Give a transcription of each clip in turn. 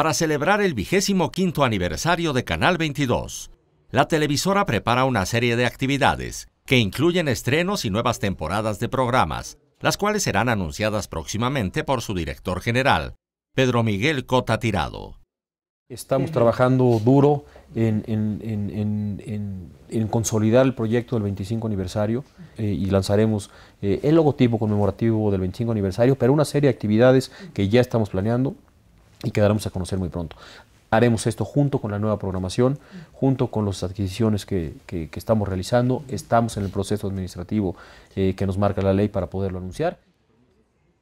para celebrar el vigésimo quinto aniversario de Canal 22. La televisora prepara una serie de actividades que incluyen estrenos y nuevas temporadas de programas, las cuales serán anunciadas próximamente por su director general, Pedro Miguel Cota Tirado. Estamos trabajando duro en, consolidar el proyecto del 25 aniversario eh, y lanzaremos eh, el logotipo conmemorativo del 25 aniversario, pero una serie de actividades que ya estamos planeando, y quedaremos a conocer muy pronto. Haremos esto junto con la nueva programación, junto con las adquisiciones que, estamos realizando. Estamos en el proceso administrativo eh, que nos marca la ley para poderlo anunciar.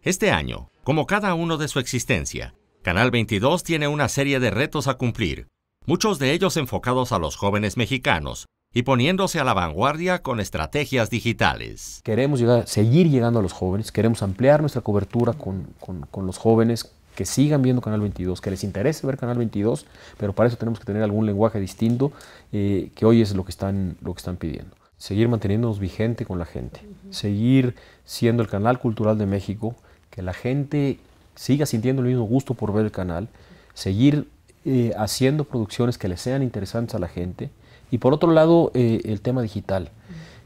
Este año, como cada uno de su existencia, Canal 22 tiene una serie de retos a cumplir, muchos de ellos enfocados a los jóvenes mexicanos y poniéndose a la vanguardia con estrategias digitales. Queremos seguir llegando a los jóvenes, queremos ampliar nuestra cobertura con los jóvenes, que sigan viendo Canal 22, que les interese ver Canal 22, pero para eso tenemos que tener algún lenguaje distinto, eh, que hoy es lo que, están, lo que están pidiendo. Seguir manteniéndonos vigente con la gente, seguir siendo el canal cultural de México, que la gente siga sintiendo el mismo gusto por ver el canal, seguir eh, haciendo producciones que le sean interesantes a la gente, y por otro lado, eh, el tema digital.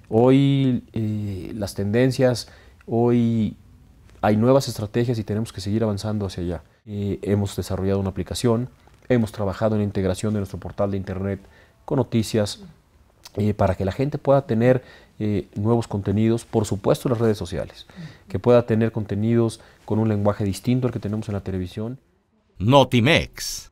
Hoy las tendencias, hoy hay nuevas estrategias y tenemos que seguir avanzando hacia allá. hemos desarrollado una aplicación, hemos trabajado en la integración de nuestro portal de internet con noticias eh, para que la gente pueda tener eh, nuevos contenidos, por supuesto en las redes sociales, que pueda tener contenidos con un lenguaje distinto al que tenemos en la televisión. Notimex.